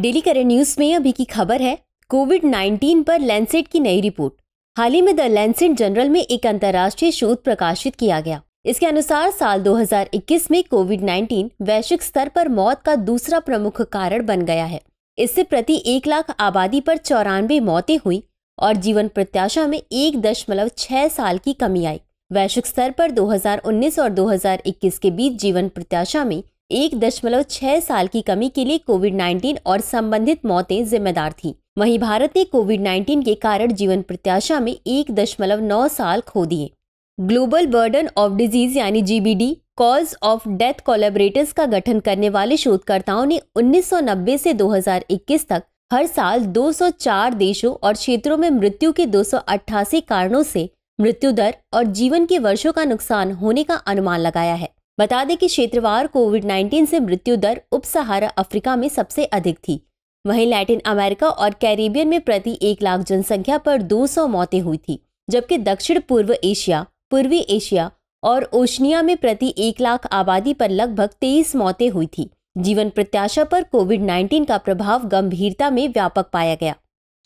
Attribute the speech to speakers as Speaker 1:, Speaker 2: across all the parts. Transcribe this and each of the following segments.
Speaker 1: daily current news में अभी की खबर है कोविड 19 पर लैंसेट की नई रिपोर्ट हाल ही में द लैंसेट जनरल में एक अंतर्राष्ट्रीय शोध प्रकाशित किया गया इसके अनुसार साल 2021 में कोविड 19 वैश्विक स्तर पर मौत का दूसरा प्रमुख कारण बन गया है इससे प्रति एक लाख आबादी पर चौरानवे मौतें हुई और जीवन प्रत्याशा में एक दशमलव छह साल की कमी आई वैश्विक स्तर पर 2019 और 2021 के बीच जीवन प्रत्याशा में एक दशमलव छह साल की कमी के लिए कोविड 19 और संबंधित मौतें जिम्मेदार थी वहीं भारत ने कोविड 19 के कारण जीवन प्रत्याशा में एक दशमलव नौ साल खो दिए ग्लोबल बर्डन ऑफ डिजीज यानी GBD cause of death collaborators का गठन करने वाले शोधकर्ताओं ने 1990 से 2021 तक हर साल 204 देशों और क्षेत्रों में मृत्यु के दो कारणों से मृत्यु दर और जीवन के वर्षों का नुकसान होने का अनुमान लगाया है बता दें कि क्षेत्रवार कोविड 19 से मृत्यु दर उप सहारा अफ्रीका में सबसे अधिक थी वहीं लैटिन अमेरिका और कैरेबियन में प्रति एक लाख जनसंख्या पर 200 मौतें हुई थी जबकि दक्षिण पूर्व एशिया पूर्वी एशिया और ओशनिया में प्रति एक लाख आबादी पर लगभग तेईस मौतें हुई थी जीवन प्रत्याशा पर कोविड 19 का प्रभाव गंभीरता में व्यापक पाया गया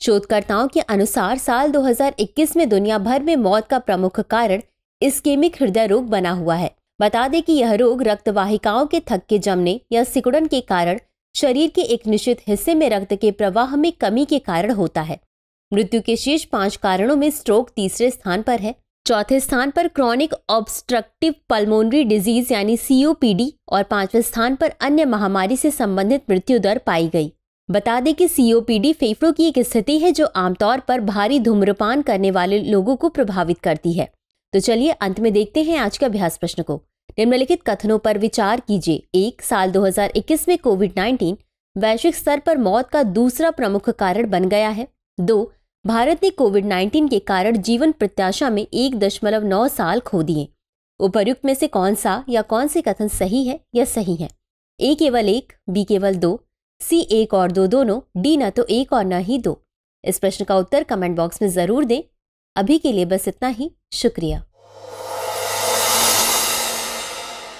Speaker 1: शोधकर्ताओं के अनुसार साल 2021 में दुनिया भर में मौत का प्रमुख कारण इस्केमिक हृदय रोग बना हुआ है बता दें कि यह रोग रक्तवाहिकाओं के थक्के जमने या सिकुड़न के कारण शरीर के एक निश्चित हिस्से में रक्त के प्रवाह में कमी के कारण होता है मृत्यु के शीर्ष पांच कारणों में स्ट्रोक तीसरे स्थान पर है चौथे स्थान पर क्रॉनिक ऑब्स्ट्रक्टिव पल्मोनरी डिजीज यानी सीओपीडी और पांचवें स्थान पर अन्य महामारी से संबंधित मृत्यु दर पाई गई बता दें कि सीओपीडी फेफड़ों की एक स्थिति है जो आमतौर पर भारी धूम्रपान करने वाले लोगों को प्रभावित करती है तो चलिए अंत में देखते हैं आज के अभ्यास प्रश्न को निम्नलिखित कथनों पर विचार कीजिए एक साल 2021 में कोविड 19 वैश्विक स्तर पर मौत का दूसरा प्रमुख कारण बन गया है दो भारत ने कोविड 19 के कारण जीवन प्रत्याशा में एक दशमलव नौ साल खो दिए उपर्युक्त में से कौन सा या कौन से कथन सही है या सही है ए केवल एक बी केवल दो सी एक और दो दोनों डी न तो एक और न ही दो इस प्रश्न का उत्तर कमेंट बॉक्स में जरूर दें अभी के लिए बस इतना ही शुक्रिया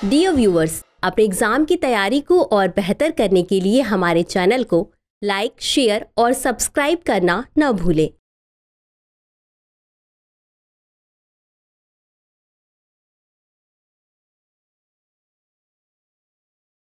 Speaker 1: डियर व्यूअर्स अपने एग्जाम की तैयारी को और बेहतर करने के लिए हमारे चैनल को लाइक शेयर और सब्सक्राइब करना न भूलें